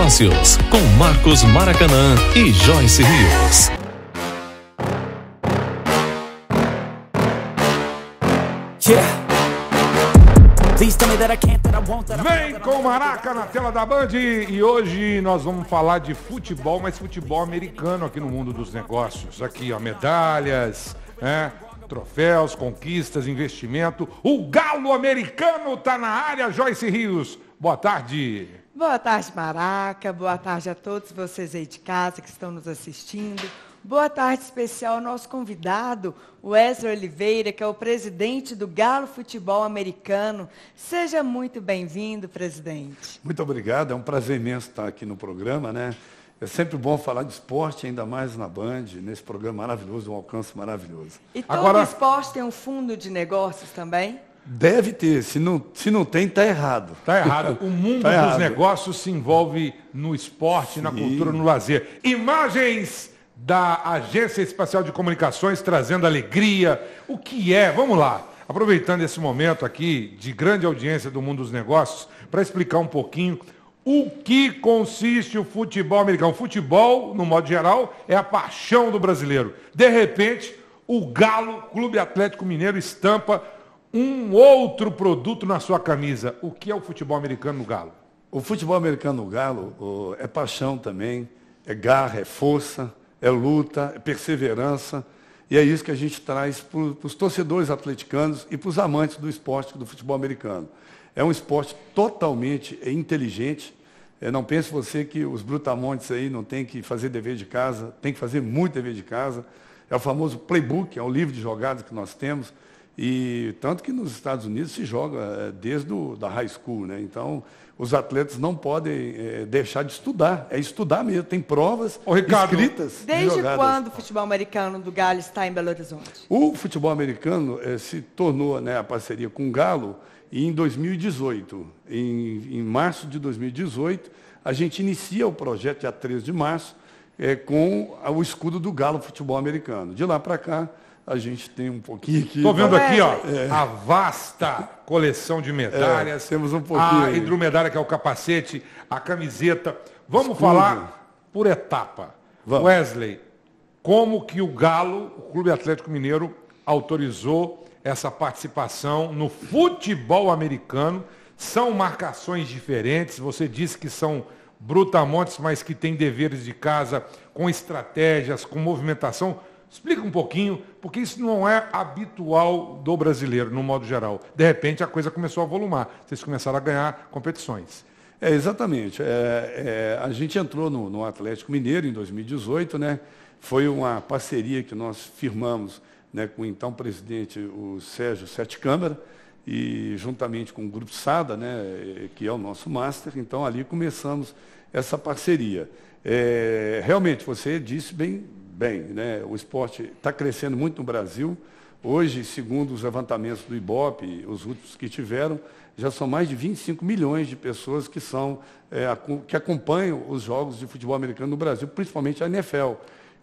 Negócios, com Marcos Maracanã e Joyce Rios. Vem com Maraca na tela da Band e hoje nós vamos falar de futebol, mas futebol americano aqui no mundo dos negócios. Aqui, ó, medalhas, né, troféus, conquistas, investimento. O galo americano tá na área, Joyce Rios. Boa tarde. Boa tarde, Maraca. Boa tarde a todos vocês aí de casa que estão nos assistindo. Boa tarde especial ao nosso convidado, Wesley Oliveira, que é o presidente do Galo Futebol Americano. Seja muito bem-vindo, presidente. Muito obrigado, é um prazer imenso estar aqui no programa, né? É sempre bom falar de esporte, ainda mais na Band, nesse programa maravilhoso, um alcance maravilhoso. E todo Agora... esporte tem um fundo de negócios também? Deve ter. Se não, se não tem, está errado. Está errado. O mundo tá dos negócios se envolve no esporte, Sim. na cultura, no lazer. Imagens da Agência Espacial de Comunicações trazendo alegria. O que é? Vamos lá. Aproveitando esse momento aqui de grande audiência do mundo dos negócios, para explicar um pouquinho o que consiste o futebol americano. O futebol, no modo geral, é a paixão do brasileiro. De repente, o Galo, Clube Atlético Mineiro, estampa um outro produto na sua camisa. O que é o futebol americano no Galo? O futebol americano no Galo oh, é paixão também, é garra, é força, é luta, é perseverança. E é isso que a gente traz para os torcedores atleticanos e para os amantes do esporte, do futebol americano. É um esporte totalmente inteligente. Eu é, não pense você que os brutamontes aí não tem que fazer dever de casa, tem que fazer muito dever de casa. É o famoso playbook, é o livro de jogadas que nós temos. E tanto que nos Estados Unidos se joga é, desde a da high school, né? Então, os atletas não podem é, deixar de estudar. É estudar mesmo, tem provas Ô, Ricardo, escritas. Desde jogadas. quando o futebol americano do Galo está em Belo Horizonte? O futebol americano é, se tornou né, a parceria com o Galo em 2018. Em, em, março de 2018, a gente inicia o projeto, dia 13 de março, é, com o escudo do Galo Futebol Americano. De lá para cá, a gente tem um pouquinho aqui. Estou vendo tá? aqui, ó, é. a vasta coleção de medalhas. É, temos um pouquinho. A hidromedalha que é o capacete, a camiseta. Vamos Escudo. falar por etapa. Vamos. Wesley, como que o Galo, o Clube Atlético Mineiro, autorizou essa participação no futebol americano? São marcações diferentes. Você disse que são brutamontes, mas que tem deveres de casa, com estratégias, com movimentação. Explica um pouquinho, porque isso não é habitual do brasileiro, no modo geral. De repente, a coisa começou a volumar. Vocês começaram a ganhar competições. É, exatamente. É, é, a gente entrou no, no, Atlético Mineiro em 2018, né? Foi uma parceria que nós firmamos né, com o então presidente, o Sérgio Sete Câmara, e juntamente com o Grupo Sada, né, que é o nosso master. Então, ali começamos essa parceria. É, realmente, você disse bem, bem. Né? O esporte está crescendo muito no Brasil. Hoje, segundo os levantamentos do IBOP, os últimos que tiveram, já são mais de 25 milhões de pessoas que, são, é, que acompanham os jogos de futebol americano no Brasil, principalmente a NFL, é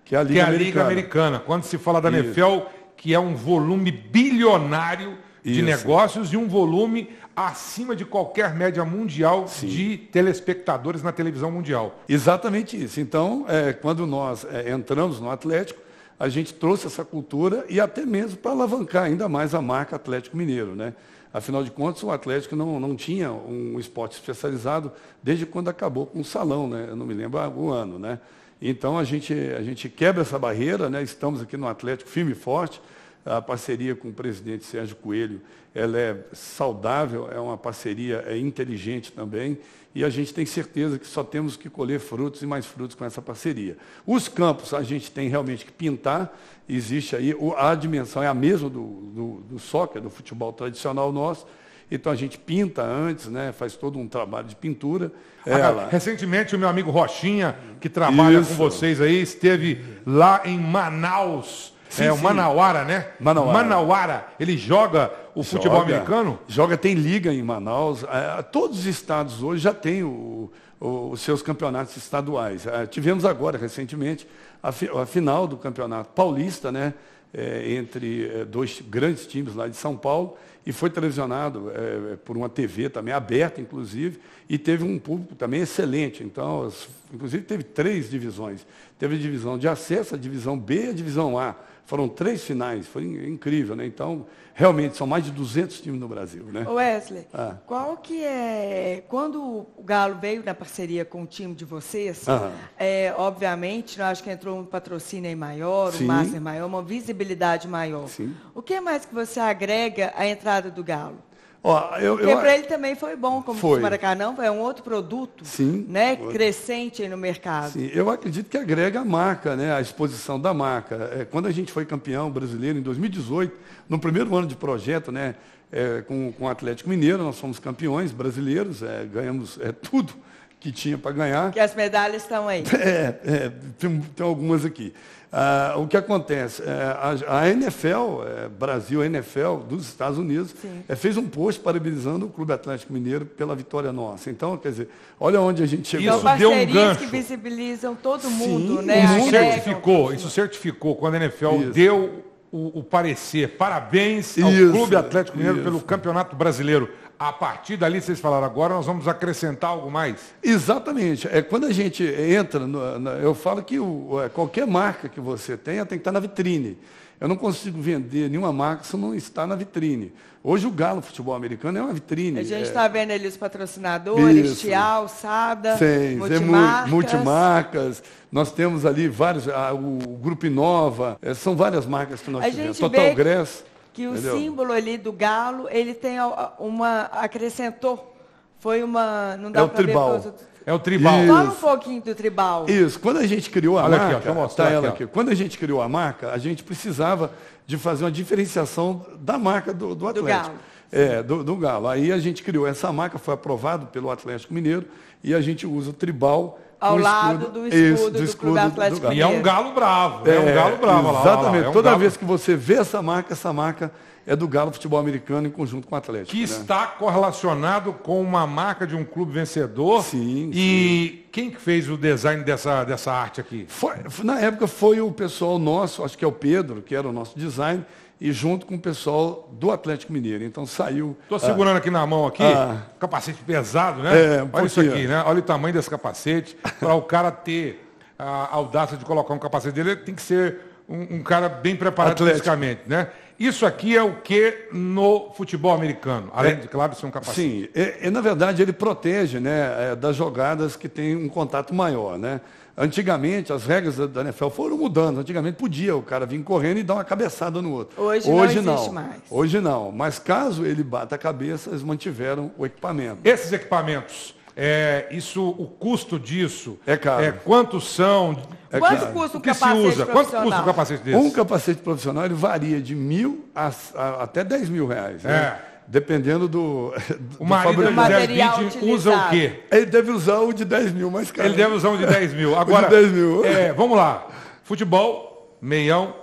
que é a Liga, que é a Liga Americana. Americana. Quando se fala da Isso. NFL, que é um volume bilionário de negócios e um volume acima de qualquer média mundial Sim. de telespectadores na televisão mundial. Exatamente isso. Então, é, quando nós é, entramos no Atlético, a gente trouxe essa cultura e até mesmo para alavancar ainda mais a marca Atlético Mineiro. Né? Afinal de contas, o Atlético não, não tinha um esporte especializado desde quando acabou com o salão, né? eu não me lembro o ano. Né? Então a gente, a gente quebra essa barreira, né? estamos aqui no Atlético firme e forte, a parceria com o presidente Sérgio Coelho, ela é saudável, é uma parceria é inteligente também, e a gente tem certeza que só temos que colher frutos e mais frutos com essa parceria. Os campos a gente tem realmente que pintar, existe aí, a dimensão é a mesma do, do, do soccer, do futebol tradicional nosso, então a gente pinta antes, né? faz todo um trabalho de pintura. Ela... É recentemente o meu amigo Rochinha, que trabalha Isso. com vocês aí, esteve lá em Manaus é, sim, é o Manauara, né? Manauara. Manauara. Ele joga o futebol americano? Joga, tem liga em Manaus. É, todos os estados hoje já têm o, o, os seus campeonatos estaduais. É, tivemos agora, recentemente, a, fi, a, final do campeonato paulista, né? É, entre é, dois grandes times lá de São Paulo e foi televisionado é, por uma TV também aberta, inclusive, e teve um público também excelente. Então, inclusive teve três divisões. Teve a divisão de acesso, a divisão B e a divisão A foram três finais, foi incrível, né? Então, realmente, são mais de 200 times no Brasil, né? Wesley, ah. qual que é... Quando o Galo veio na parceria com o time de vocês, ah. é, obviamente, nós acho que entrou um patrocínio maior, Sim. um master maior, uma visibilidade maior. Sim. O que mais que você agrega à entrada do Galo? Ó, eu, Porque para ele também foi bom, como foi. o Maracanã é um outro produto Sim, né, crescente no mercado. Sim, eu acredito que agrega a marca, né, a exposição da marca. É, quando a gente foi campeão brasileiro em 2018, no primeiro ano de projeto, né, é, com, com o Atlético Mineiro, nós fomos campeões brasileiros, é, ganhamos é, tudo que tinha para ganhar. Que as medalhas estão aí. É, é tem, tem, algumas aqui. Ah, o que acontece? É, a, a, NFL, é, Brasil, a NFL dos Estados Unidos, é, fez um post parabenizando o Clube Atlético Mineiro pela vitória nossa. Então, quer dizer, olha onde a gente chegou. Isso então, deu um gancho. que visibilizam todo mundo, Sim, né? Isso certificou, isso certificou quando a NFL isso. deu o, o parecer. Parabéns ao isso, Clube Atlético Mineiro isso. pelo Campeonato Brasileiro. A partir dali, vocês falaram, agora nós vamos acrescentar algo mais? Exatamente. É, quando a gente entra, no, eu falo que o, é, qualquer marca que você tenha tem que estar na vitrine. Eu não consigo vender nenhuma marca se não está na vitrine. Hoje o Galo Futebol Americano é uma vitrine. A gente está é... Tá vendo ali os patrocinadores, Tial, Sada, multimarcas. multimarcas. Nós temos ali vários, a, o Grupo Nova, é, são várias marcas que nós a tivemos. Total Grass. Que o entendeu? símbolo ali do galo, ele tem uma. acrescentou. Foi uma. Não dá é o tribal. Ver, é o tribal. Isso. Fala um pouquinho do tribal. Isso. Quando a gente criou a Olha marca, aqui, ó, mostrar tá ela aqui. aqui. Quando a gente criou a marca, a gente precisava de fazer uma diferenciação da marca do, do Atlético. Do é, do, do Galo. Aí a gente criou essa marca, foi aprovado pelo Atlético Mineiro e a gente usa o tribal ao lado do escudo, isso, do, do Clube Atlético do, E é um galo bravo, é, é um é, galo bravo. Exatamente. Lá, exatamente é um Toda galo... vez que você vê essa marca, essa marca é do Galo Futebol Americano em conjunto com o Atlético. Que né? está correlacionado com uma marca de um clube vencedor. Sim. E sim. quem que fez o design dessa, dessa arte aqui? Foi, na época foi o pessoal nosso, acho que é o Pedro, que era o nosso design e junto com o pessoal do Atlético Mineiro. Então saiu. Estou segurando ah, aqui na mão aqui, ah, capacete pesado, né? É, um Olha isso aqui, né? Olha o tamanho desse capacete. Para o cara ter a audácia de colocar um capacete dele, tem que ser um, um cara bem preparado Atlético. fisicamente, né? Isso aqui é o que no futebol americano, além é, de, claro, ser um capacete. Sim, e, na verdade ele protege né, é, das jogadas que tem um contato maior, né? Antigamente, as regras da NFL foram mudando. Antigamente podia o cara vir correndo e dar uma cabeçada no outro. Hoje, Hoje não, não. mais. Hoje não. Mas caso ele bata a cabeça, eles mantiveram o equipamento. Esses equipamentos, é, isso, o custo disso. É caro. É, quantos são? É Quanto caro. custa o que capacete se usa? Quanto custa um capacete desse? Um capacete profissional ele varia de mil a, a, até 10 mil reais. Né? É. Dependendo do. do o marido do material utilizado. usa o quê? Ele deve usar o de 10 mil mais caro. Ele deve usar o de 10 mil. Agora, 10 mil. É, vamos lá. Futebol, meião,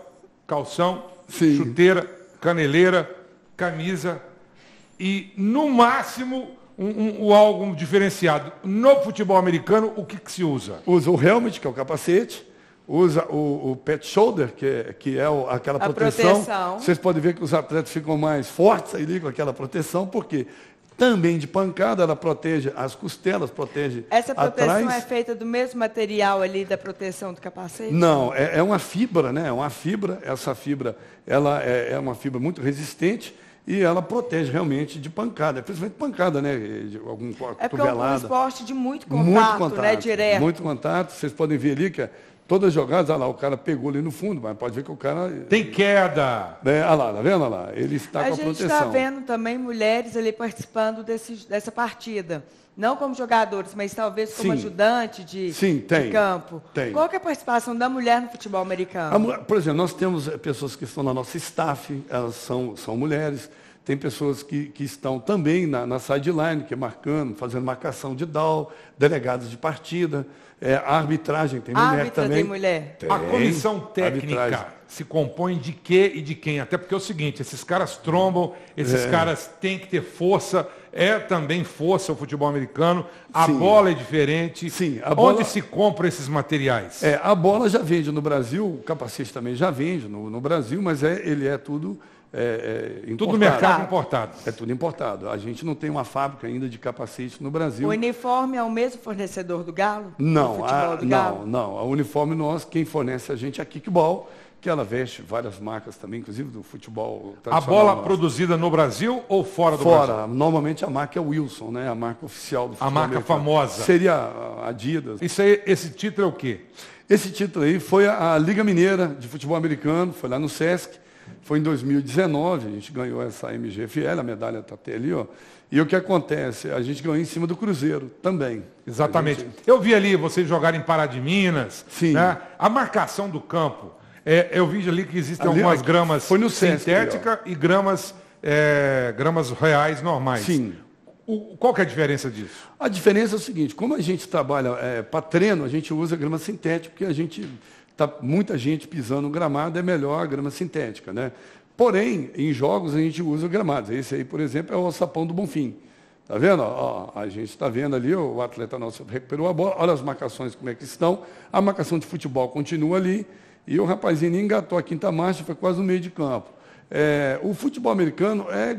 calção, Sim. chuteira, caneleira, camisa e, no máximo, um, um, um, álbum diferenciado. No futebol americano, o que, que se usa? Usa o helmet, que é o capacete usa o, o pet shoulder, que é, que é o, aquela proteção. proteção. Vocês podem ver que os atletas ficam mais fortes ali com aquela proteção, porque também de pancada, ela protege as costelas, protege Essa proteção atrás. é feita do mesmo material ali da proteção do capacete? Não, é, é uma fibra, né? É uma fibra, essa fibra, ela é, é, uma fibra muito resistente e ela protege realmente de pancada, é principalmente pancada, né? De algum é porque é um esporte de muito contato, muito contato, né? Direto. Muito contato, vocês podem ver ali que é Todas as jogadas, olha ah lá, o cara pegou ali no fundo, mas pode ver que o cara. Tem queda! Né? Olha ah lá, tá vendo? Olha ah lá, ele está a com a tá proteção. A gente está vendo também mulheres ali participando desse, dessa partida. Não como jogadores, mas talvez como Sim. ajudante de, Sim, tem, de campo. Tem. Qual é a participação da mulher no futebol americano? por exemplo, nós temos pessoas que estão na nossa staff, elas são, são mulheres. Tem pessoas que, que estão também na, na sideline, que é marcando, fazendo marcação de DAO, delegados de partida, é, a arbitragem tem mulher também. Tem mulher. Tem. A comissão técnica arbitragem. se compõe de quê e de quem? Até porque é o seguinte, esses caras trombam, esses é. caras têm que ter força, é também força o futebol americano, a Sim. bola é diferente. Sim, bola... Onde se compra esses materiais? É, a bola já vende no Brasil, o capacete também já vende no, no Brasil, mas é, ele é tudo é, é, tudo mercado importado. É tudo importado. A gente não tem uma fábrica ainda de capacete no Brasil. O uniforme é o mesmo fornecedor do Galo? Não, a, do não, não. A uniforme nós, quem fornece a gente é a Kickball, que ela veste várias marcas também, inclusive do futebol. A bola nosso. produzida no Brasil ou fora do fora, Brasil? Fora. Normalmente a marca é Wilson, né? A marca oficial do futebol. A marca americano. famosa. Seria a Adidas. Isso aí, esse título é o quê? Esse título aí foi a, a Liga Mineira de Futebol Americano, foi lá no Sesc foi em 2019, a gente ganhou essa MGFL, a medalha está até ali, ó. E o que acontece? A gente ganhou em cima do Cruzeiro também. Exatamente. Gente... Eu vi ali vocês jogarem em Pará de Minas. Sim. Né? A marcação do campo. É, eu vi ali que existem ali, algumas gramas sintéticas e gramas, é, gramas reais normais. Sim. O, qual que é a diferença disso? A diferença é o seguinte, como a gente trabalha é, para treino, a gente usa grama sintética, porque a gente Tá muita gente pisando gramado, é melhor a grama sintética, né? Porém, em jogos a gente usa gramados. Esse aí, por exemplo, é o sapão do Bonfim. Tá vendo? Ó, a gente está vendo ali, o atleta nosso recuperou a bola. Olha as marcações como é que estão. A marcação de futebol continua ali. E o rapazinho engatou a quinta marcha, foi quase no meio de campo. É, o futebol americano é,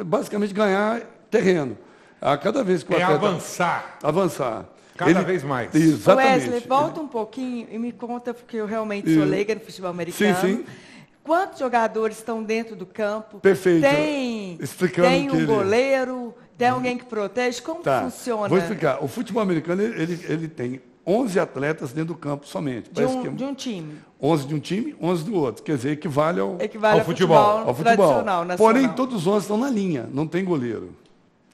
é basicamente ganhar terreno. A cada vez que o é atleta... avançar. Avançar. Cada ele, vez mais. Exatamente. Wesley, volta um pouquinho e me conta, porque eu realmente sou leiga no futebol americano. Sim, sim. Quantos jogadores estão dentro do campo? Perfeito. Tem, Explicando tem um goleiro, tem alguém que protege? Como tá. funciona? Vou explicar. O futebol americano, ele, ele tem 11 atletas dentro do campo somente. De um, é de um time. 11 de um time, 11 do outro. Quer dizer, equivale ao, equivale ao, futebol, futebol, ao futebol. Porém, todos os 11 estão na linha, não tem goleiro.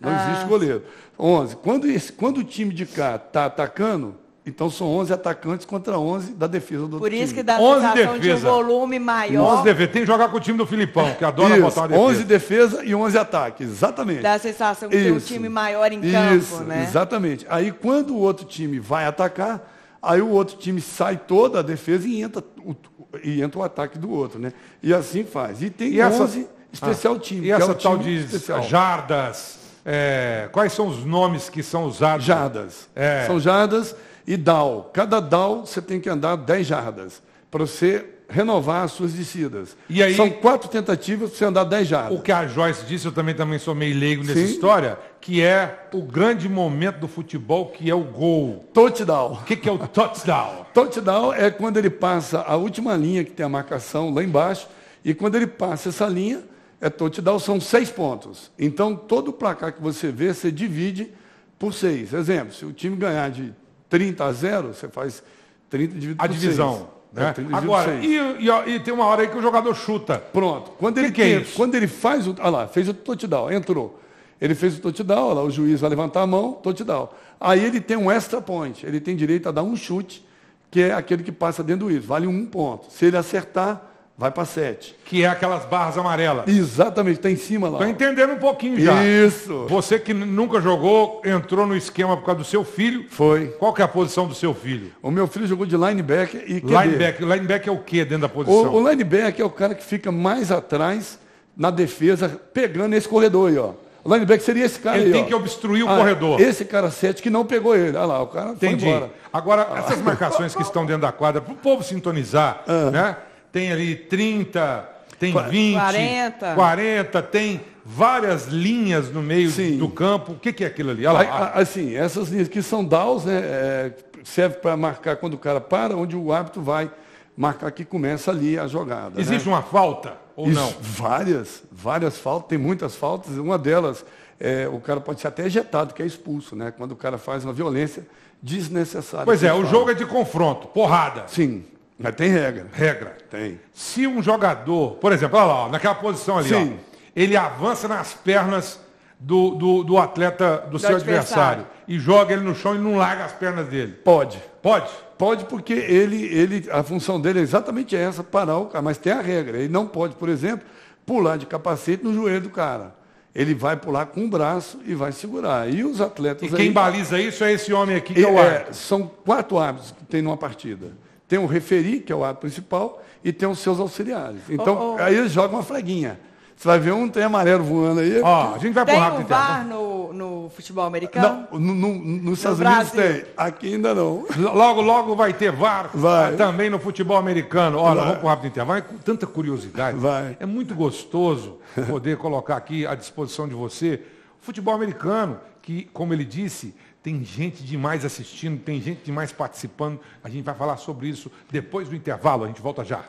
Não ah. existe goleiro. 11. Quando, esse, quando o time de cá está atacando, então são 11 atacantes contra 11 da defesa do Por time. isso que dá 11 defesa. de um volume maior. 11 defesa. Tem que jogar com o time do Filipão, que adora isso, botar uma defesa. 11 defesa e 11 ataques, exatamente. Dá a sensação de ter um time maior em campo, né? Exatamente. Aí quando o outro time vai atacar, aí o outro time sai toda a defesa e entra o, e entra o ataque do outro, né? E assim faz. E tem e 11 essa... especial ah, time. E é essa é tal time de especial. jardas, é, quais são os nomes que são usados? Jardas. É. São jardas e dal. Cada dal você tem que andar 10 jardas para você renovar as suas descidas. E aí, São quatro tentativas para você andar 10 jardas. O que a Joyce disse, eu também, também sou meio leigo nessa Sim. história, que é o grande momento do futebol, que é o gol. Touchdown. O que, que é o touchdown? touchdown é quando ele passa a última linha que tem a marcação lá embaixo, e quando ele passa essa linha, é te são seis pontos. Então, todo o placar que você vê, você divide por seis. Exemplo, se o time ganhar de 30 a 0, você faz 30 dividido a por divisão. Seis. Né? É, divisão. Agora, e, e, e, tem uma hora aí que o jogador chuta. Pronto. Quando ele, que que é quando ele faz o. Olha lá, fez o touchdown, entrou. Ele fez o touchdown, olha lá, o juiz vai levantar a mão, touchdown. Aí ele tem um extra point, ele tem direito a dar um chute, que é aquele que passa dentro do isso, vale um ponto. Se ele acertar, Vai para 7. Que é aquelas barras amarelas. Exatamente, está em cima lá. Estou entendendo um pouquinho já. Isso. Você que nunca jogou, entrou no esquema por causa do seu filho. Foi. Qual que é a posição do seu filho? O meu filho jogou de linebacker e QB. Linebacker. Linebacker é o que dentro da posição? O, o linebacker é o cara que fica mais atrás na defesa, pegando esse corredor aí, ó. O linebacker seria esse cara ele aí. Ele tem ó. que obstruir o ah, corredor. Esse cara 7 que não pegou ele. Olha lá, o cara Entendi. foi embora. Agora, essas marcações que estão dentro da quadra, para o povo sintonizar, ah. né? tem ali 30, tem 20, 40, 40 tem várias linhas no meio Sim. do campo. O que, que é aquilo ali? Lá, assim, essas linhas que são DAOs, né, é, serve para marcar quando o cara para, onde o árbitro vai marcar que começa ali a jogada. Né? Existe né? uma falta ou Isso, não? Várias, várias faltas, tem muitas faltas. Uma delas, é, o cara pode ser até ejetado, que é expulso, né? Quando o cara faz uma violência desnecessária. Pois é, o fala. jogo é de confronto, porrada. Sim. Mas tem regra. Regra. Tem. Se um jogador, por exemplo, olha lá, naquela posição ali, Sim. ó, ele avança nas pernas do, do, do atleta, do, do seu adversário. adversário. e joga ele no chão e não larga as pernas dele. Pode. Pode? Pode, porque ele, ele, a função dele é exatamente essa, parar o cara. Mas tem a regra. Ele não pode, por exemplo, pular de capacete no joelho do cara. Ele vai pular com o braço e vai segurar. E os atletas. E quem aí, baliza isso é esse homem aqui que é, é o árbitro. São quatro árbitros que tem numa partida. Tem o referi, que é o ato principal, e tem os seus auxiliares. Então, oh, oh. aí eles jogam uma flaguinha. Você vai ver um trem amarelo voando aí. Ó, a gente vai tem pro rápido. Tem um então. VAR no, no futebol americano? Não, no, no, nos Estados no Unidos tem. Aqui ainda não. Logo, logo vai ter VAR vai. também no futebol americano. Olha, vamos pro rápido intervalo. Então. É com tanta curiosidade. Vai. É muito gostoso poder colocar aqui à disposição de você futebol americano, que, como ele disse, tem gente demais assistindo, tem gente demais participando. A gente vai falar sobre isso depois do intervalo. A gente volta já.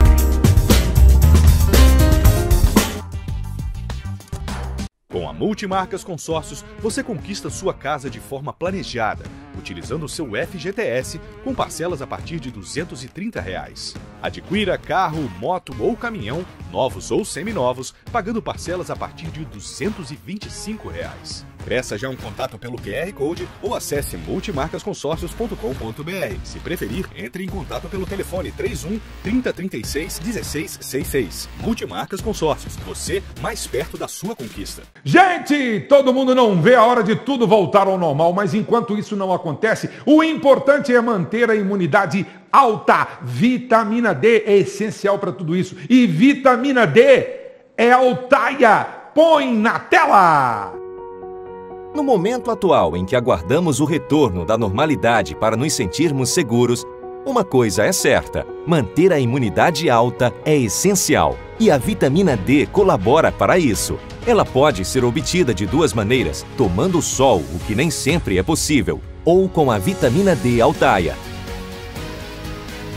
Com a Multimarcas Consórcios, você conquista sua casa de forma planejada, utilizando o seu FGTS com parcelas a partir de R$ 230. Reais. Adquira carro, moto ou caminhão, novos ou seminovos, pagando parcelas a partir de R$ 225. Reais. Peça já um contato pelo QR Code ou acesse multimarcasconsórcios.com.br. Se preferir, entre em contato pelo telefone 31 3036 1666. Multimarcas Consórcios, você mais perto da sua conquista. Gente, todo mundo não vê a hora de tudo voltar ao normal, mas enquanto isso não acontece, o importante é manter a imunidade alta. Vitamina D é essencial para tudo isso. E vitamina D é altaia. Põe na tela! No momento atual em que aguardamos o retorno da normalidade para nos sentirmos seguros, uma coisa é certa: manter a imunidade alta é essencial. E a vitamina D colabora para isso. Ela pode ser obtida de duas maneiras: tomando sol, o que nem sempre é possível, ou com a vitamina D altaia,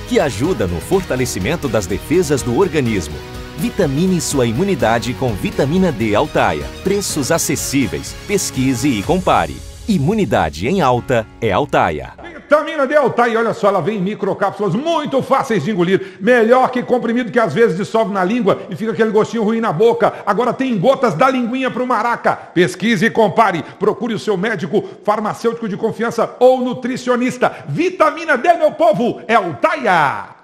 que ajuda no fortalecimento das defesas do organismo. Vitamine sua imunidade com vitamina D Altaia. Preços acessíveis. Pesquise e compare. Imunidade em alta é Altaia. Vitamina D Altaia, olha só, ela vem em microcápsulas muito fáceis de engolir. Melhor que comprimido que às vezes dissolve na língua e fica aquele gostinho ruim na boca. Agora tem gotas da linguinha para o maraca. Pesquise e compare. Procure o seu médico, farmacêutico de confiança ou nutricionista. Vitamina D, meu povo, é Altaia.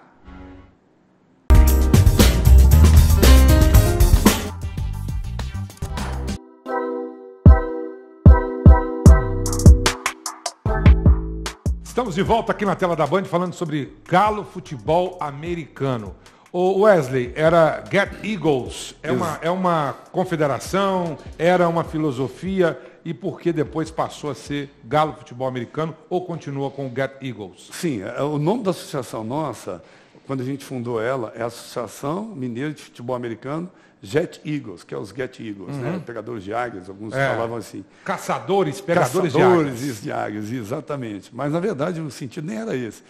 Estamos de volta aqui na tela da Band falando sobre galo futebol americano. O Wesley, era Get Eagles, é uma, é uma confederação, era uma filosofia, e por que depois passou a ser Galo Futebol Americano ou continua com o Get Eagles? Sim, é, o nome da associação nossa quando a gente fundou ela, é a Associação Mineira de Futebol Americano Jet Eagles, que é os Get Eagles, né? uhum. né? Pegadores de águias, alguns é. falavam assim. Caçadores, pegadores Caçadores de águias. Caçadores de águias, exatamente. Mas, na verdade, o sentido nem era esse.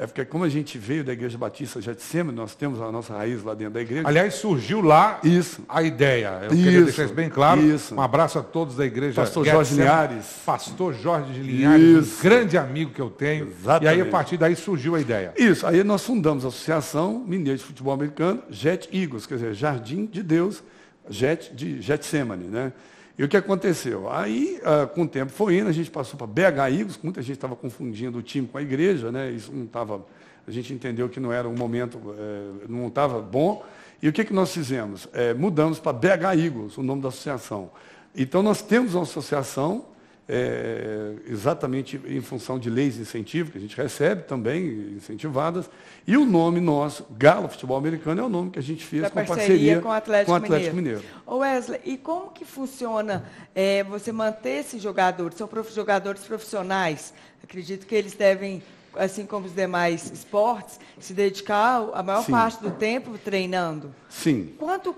É porque como a gente veio da Igreja Batista já nós temos a nossa raiz lá dentro da igreja. Aliás, surgiu lá isso. a ideia. Eu isso. queria deixar isso bem claro. Isso. Um abraço a todos da igreja. Pastor Jorge Linhares. Pastor Jorge Linhares, isso. um grande amigo que eu tenho. Exatamente. E aí, a partir daí, surgiu a ideia. Isso. Aí nós fundamos a Associação Mineira de Futebol Americano, Jet Eagles, quer dizer, Jardim de Deus, Jet de Getsemane, né? E o que aconteceu? Aí, ah, com o tempo foi indo, a gente passou para BH Eagles, muita gente estava confundindo o time com a igreja, né? Isso não estava. A gente entendeu que não era um momento, eh, não estava bom. E o que, que nós fizemos? Eh, mudamos para BH Eagles, o nome da associação. Então, nós temos uma associação é, exatamente em função de leis de incentivo, que a gente recebe também, incentivadas. E o nome nosso, Galo Futebol Americano, é o nome que a gente fez da com parceria, parceria com o Atlético, com o Atlético Mineiro. Mineiro. Wesley, e como que funciona é, você manter esses jogadores? São prof, jogadores profissionais, acredito que eles devem assim como os demais esportes, se dedicar a maior Sim. parte do tempo treinando? Sim. Quanto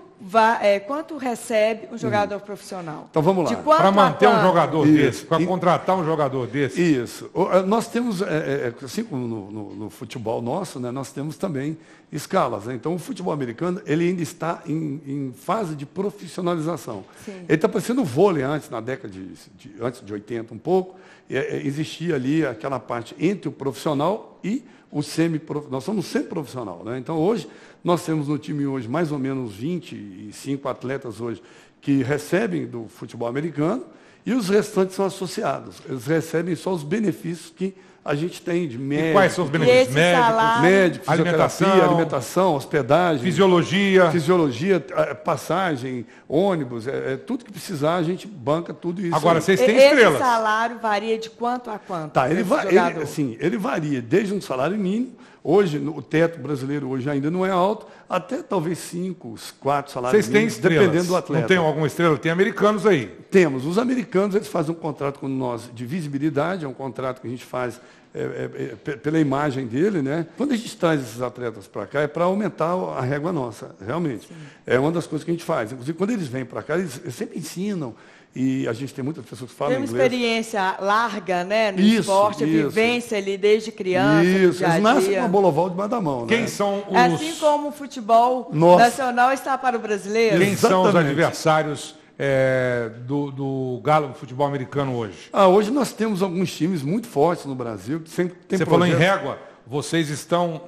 é, quanto recebe um jogador uhum. profissional? Então vamos lá. Para manter um jogador Isso. desse, para contratar um jogador desse. Isso. Nós temos, é, é, é, assim como no, no, no, futebol nosso, né, nós temos também escalas. Né? Então o futebol americano ele ainda está em, em fase de profissionalização. Sim. Ele está parecendo o vôlei antes, na década de, de, antes de 80 um pouco. É, é, existia ali aquela parte entre o profissional e o semi nós somos semi-profissional, né? Então hoje nós temos no time hoje mais ou menos 25 atletas hoje que recebem do futebol americano e os restantes são associados. Eles recebem só os benefícios que a gente tem de médico. E quais são os benefícios médicos? médico, alimentação, alimentação, hospedagem. Fisiologia. Fisiologia, eh, passagem, ônibus, é, é, tudo que precisar, a gente banca tudo isso. Agora, aí. vocês têm estrelas. Esse salário varia de quanto a quanto? Tá, ele, va ele, assim, ele varia desde um salário mínimo Hoje, o teto brasileiro hoje ainda não é alto, até talvez cinco, quatro salários Vocês têm estrelas, dependendo do atleta. Não tem alguma estrela? Tem americanos aí. Temos. Os americanos, eles fazem um contrato com nós de visibilidade, é um contrato que a gente faz é, é, é pela imagem dele, né? Quando a gente traz esses atletas para cá, é para aumentar a régua nossa, realmente. Sim. É uma das coisas que a gente faz. Inclusive, quando eles vêm para cá, eles, eles sempre ensinam, e a gente tem muitas pessoas que falam tem uma inglês. experiência larga, né? No isso, esporte, isso. vivência ali desde criança. Isso, eles nascem com a boloval de da mão. Né? Quem são é assim os. Assim como o futebol Nossa. nacional está para o brasileiro. Quem Exatamente. são os adversários é, do, do Galo do futebol americano hoje? Ah, hoje nós temos alguns times muito fortes no Brasil. Que sempre tem Você projetos. falou em régua. Vocês estão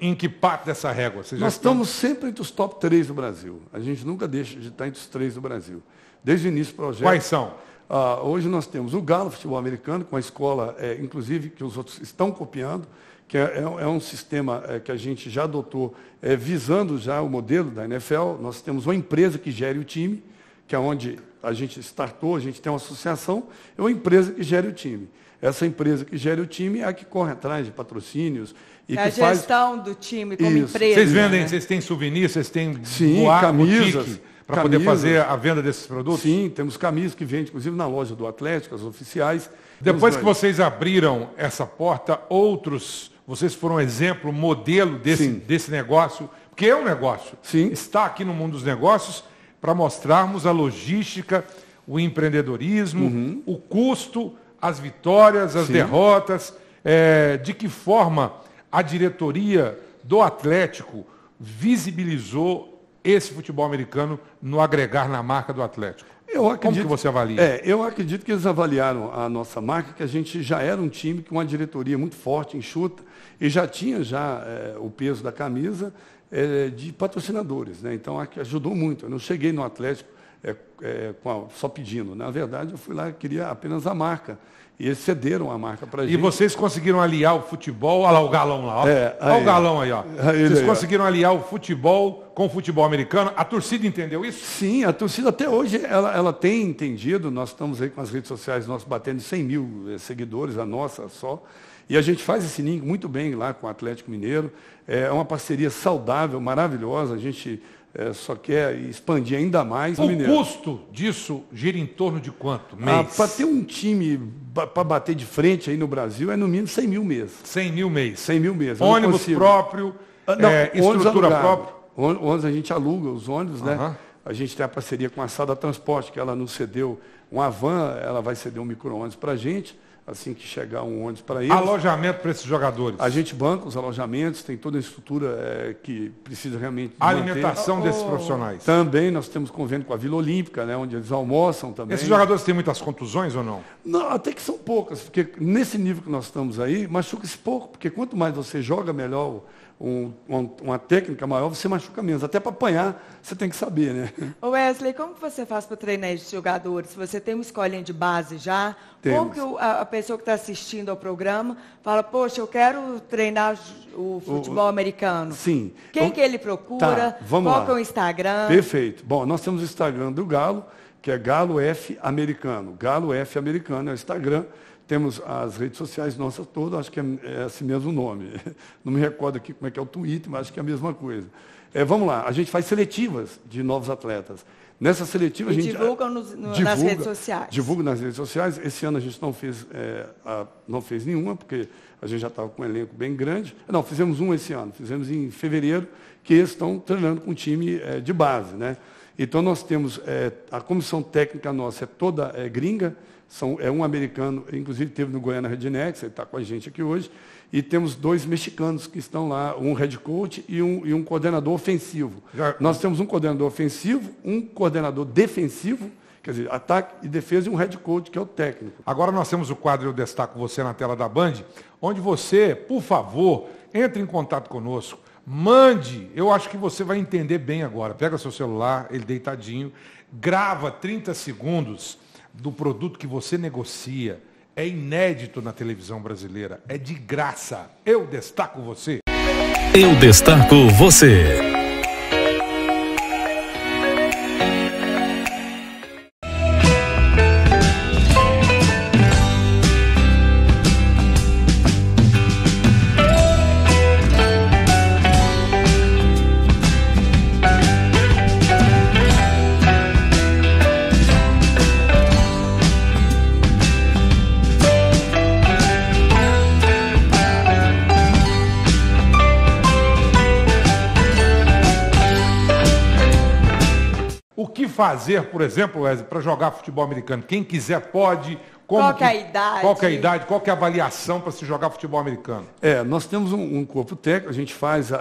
em que parte dessa régua? Vocês Nós estão... estamos sempre entre os top 3 do Brasil. A gente nunca deixa de estar entre os três do Brasil desde o início do projeto. Quais são? Ah, hoje nós temos o Galo Futebol Americano, com a escola, é, inclusive, que os outros estão copiando, que é, é um é sistema é, que a gente já adotou, é, visando já o modelo da NFL. Nós temos uma empresa que gere o time, que é onde a gente startou, a gente tem uma associação, é uma empresa que gere o time. Essa empresa que gere o time é a que corre atrás de patrocínios. E é a gestão faz... do time como Isso. empresa. Vocês vendem, né? vocês têm souvenirs, vocês têm Sim, camisas. Boutique. Para poder fazer a venda desses produtos? Sim, temos camisas que vende, inclusive, na loja do Atlético, as oficiais. Depois que vocês abriram essa porta, outros, vocês foram exemplo, modelo desse, desse negócio, porque é um negócio. Sim. Está aqui no mundo dos negócios para mostrarmos a logística, o empreendedorismo, uhum. o custo, as vitórias, as Sim. derrotas, é, de que forma a diretoria do Atlético visibilizou esse futebol americano no agregar na marca do Atlético? Eu acredito, Como que você avalia? É, eu acredito que eles avaliaram a nossa marca, que a gente já era um time com uma diretoria muito forte, enxuta, e já tinha já é, o peso da camisa é, de patrocinadores. Né? Então, ajudou muito. Eu não cheguei no Atlético é, a, só pedindo. Na verdade, eu fui lá e queria apenas a marca. E eles cederam a marca para gente. E vocês conseguiram aliar o futebol, olha lá o galão lá, ó. É, aí, olha o galão aí, ó. Aí, vocês aí, conseguiram ó. aliar o futebol com o futebol americano. A torcida entendeu isso? Sim, a torcida até hoje ela, ela tem entendido. Nós estamos aí com as redes sociais, nós batendo 100 mil eh, seguidores, a nossa só. E a gente faz esse link muito bem lá com o Atlético Mineiro. É uma parceria saudável, maravilhosa. A gente é, só quer é expandir ainda mais. O Mineiro. custo disso gira em torno de quanto? Ah, para ter um time para bater de frente aí no Brasil é no mínimo 100 mil mês. 100 mil mês. 100 mil mês. Ônibus próprio, ah, não, é, estrutura própria. Ônibus a gente aluga os ônibus, né? A gente tem a parceria com a Sada Transporte, que ela nos cedeu uma van, ela vai ceder um micro-ônibus para a gente assim que chegar um ônibus para eles. Alojamento para esses jogadores. A gente banca os alojamentos, tem toda a estrutura é, que precisa realmente. A alimentação desses profissionais. Também nós temos convênio com a Vila Olímpica, né, onde eles almoçam também. Esses jogadores têm muitas contusões ou não? Não, até que são poucas, porque nesse nível que nós estamos aí, machuca-se pouco, porque quanto mais você joga, melhor um, uma, uma técnica maior, você machuca menos. Até para apanhar, você tem que saber, né? Wesley, como você faz para treinar esses jogadores? Você tem uma escolinha de base já? Temos. Como que o, a, a, pessoa que está assistindo ao programa fala, poxa, eu quero treinar o futebol o, americano? Sim. Quem então, que ele procura? Tá, vamos Qual lá. é o Instagram? Perfeito. Bom, nós temos o Instagram do Galo, que é Galo F Americano. Galo F Americano é o Instagram. Temos as redes sociais nossas todas, acho que é, é assim mesmo o nome. Não me recordo aqui como é que é o Twitter, mas acho que é a mesma coisa. É, vamos lá, a gente faz seletivas de novos atletas. Nessa seletiva e a gente. Divulgam no, divulga, nas redes sociais. Divulga nas redes sociais. Esse ano a gente não fez, é, a, não fez nenhuma, porque a gente já estava com um elenco bem grande. Não, fizemos um esse ano, fizemos em fevereiro, que estão treinando com um time é, de base. Né? Então nós temos, é, a comissão técnica nossa é toda é, gringa, são, é um americano, inclusive teve no Goiânia Rednecks, ele está com a gente aqui hoje, e temos dois mexicanos que estão lá, um head coach e um, e um coordenador ofensivo. Já... Nós temos um coordenador ofensivo, um coordenador defensivo, quer dizer, ataque e defesa e um head coach, que é o técnico. Agora nós temos o quadro Eu Destaco Você na tela da Band, onde você, por favor, entre em contato conosco. Mande, eu acho que você vai entender bem agora. Pega seu celular, ele deitadinho, grava 30 segundos do produto que você negocia é inédito na televisão brasileira, é de graça. Eu destaco você. Eu destaco você. fazer, por exemplo, para jogar futebol americano? Quem quiser pode. Como qual que, é a idade? Qual é a idade? Qual é a avaliação para se jogar futebol americano? É, nós temos um, um corpo técnico, a gente faz a, é,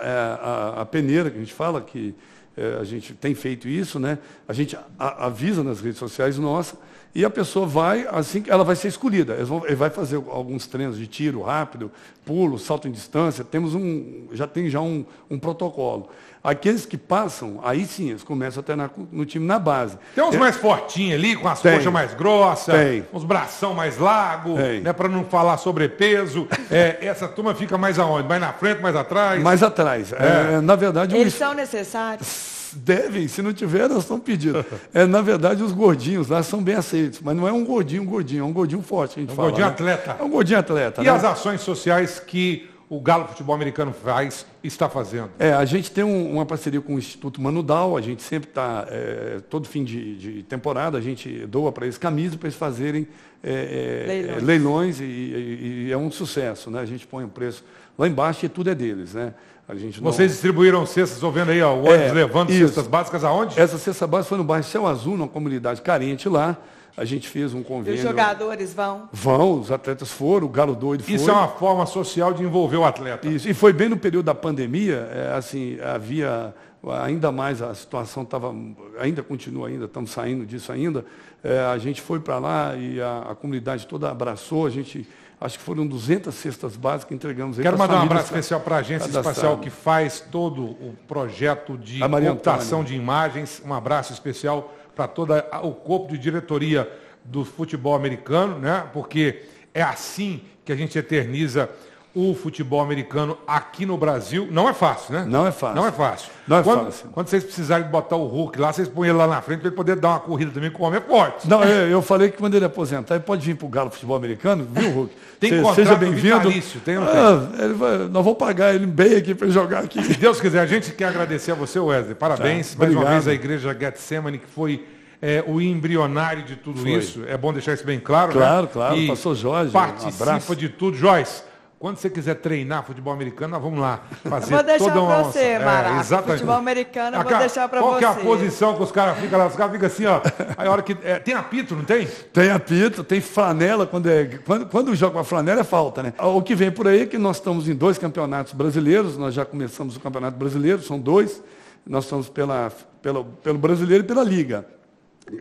a, a, peneira, que a gente fala que é, a gente tem feito isso, né? A gente a, avisa nas redes sociais nossa e a pessoa vai, assim, ela vai ser escolhida. Ele vai fazer alguns treinos de tiro rápido, pulo, salto em distância. Temos um, já tem já um, um protocolo. Aqueles que passam, aí sim, eles começam a treinar no time na base. Tem uns é, mais fortinhos ali, com as tem, coxas mais grossas, tem. uns bração mais largo, né, para não falar sobrepeso. É, essa turma fica mais aonde? Mais na frente, mais atrás? Mais atrás. É. é na verdade... Eles um... são necessários? devem, se não tiver, elas estão pedindo. É, na verdade, os gordinhos lá são bem aceitos, mas não é um gordinho um gordinho, é um gordinho forte, a gente é um fala. Um gordinho né? atleta. É um gordinho atleta. E né? as ações sociais que o Galo Futebol Americano faz está fazendo? É, a gente tem um, uma parceria com o Instituto Manudal, a gente sempre está, é, todo fim de, de, temporada, a gente doa para eles camisas para eles fazerem é, é leilões, é, leilões e, e, e, é um sucesso, né? A gente põe um preço lá embaixo e tudo é deles, né? A gente não... Vocês distribuíram cestas, estou vendo aí, ó, o ônibus é, levando isso. cestas básicas aonde? Essa cesta básica foi no bairro Céu Azul, numa comunidade carente lá. A gente fez um convênio. E os jogadores vão? Vão, os atletas foram, o Galo Doido foi. Isso é uma forma social de envolver o atleta. Isso, e foi bem no período da pandemia, é, assim, havia ainda mais, a situação estava, ainda continua ainda, estamos saindo disso ainda. É, a gente foi para lá e a, a comunidade toda abraçou, a gente acho que foram 200 cestas básicas que entregamos. Quero mandar um abraço especial para a Agência Espacial, que faz todo o projeto de computação de imagens. Um abraço especial para todo o corpo de diretoria do futebol americano, né? porque é assim que a gente eterniza o futebol americano aqui no Brasil. Não é fácil, né? Não é fácil. Não é fácil. Não é quando, fácil. Quando vocês precisarem botar o Hulk lá, vocês põem ele lá na frente para ele poder dar uma corrida também, com o homem é forte. Não, eu, eu falei que quando ele aposentar, ele pode vir para o Galo Futebol Americano, viu, Hulk? Tem Cê, seja bem-vindo. Tem ah, vai, nós vamos pagar ele bem aqui para jogar aqui. Se Deus quiser, a gente quer agradecer a você, Wesley. Parabéns. Tá, mais uma vez a Igreja Getsemane, que foi é, o embrionário de tudo Foi. isso. É bom deixar isso bem claro. Né? Claro, né? claro. E pastor Jorge. Participa um de tudo. Joyce, quando você quiser treinar futebol americano, nós vamos lá fazer eu vou deixar para você, onça. Maraca, é, exatamente. Futebol americano, vou deixar para você. Qual que é a posição que os caras ficam lá? Os caras ficam assim, ó. Aí a hora que é, tem apito, não tem? Tem apito, tem flanela quando é quando quando joga com a flanela é falta, né? O que vem por aí é que nós estamos em dois campeonatos brasileiros, nós já começamos o campeonato brasileiro, são dois. Nós estamos pela, pela, pelo brasileiro e pela liga.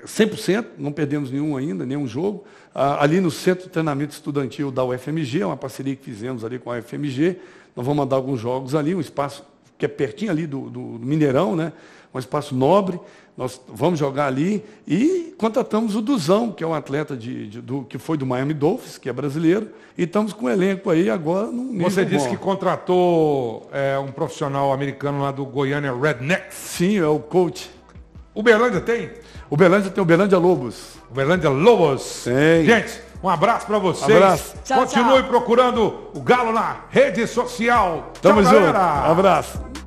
100%, não perdemos nenhum ainda, nenhum jogo. Ah, ali no Centro de Treinamento Estudantil da UFMG, é uma parceria que fizemos ali com a UFMG. Nós vamos mandar alguns jogos ali, um espaço que é pertinho ali do, do Mineirão, né? um espaço nobre. Nós vamos jogar ali e contratamos o Duzão, que é um atleta de, de do, que foi do Miami Dolphins, que é brasileiro, e estamos com o elenco aí agora num Você disse bom. que contratou é, um profissional americano lá do Goiânia Rednecks. Sim, é o coach. Uberlândia tem? Uberlândia tem Uberlândia Lobos. Uberlândia Lobos. Sim. Gente, um abraço para vocês. Abraço. Continue tchau. procurando o Galo na rede social. Tamo tchau, junto. Galera. Abraço.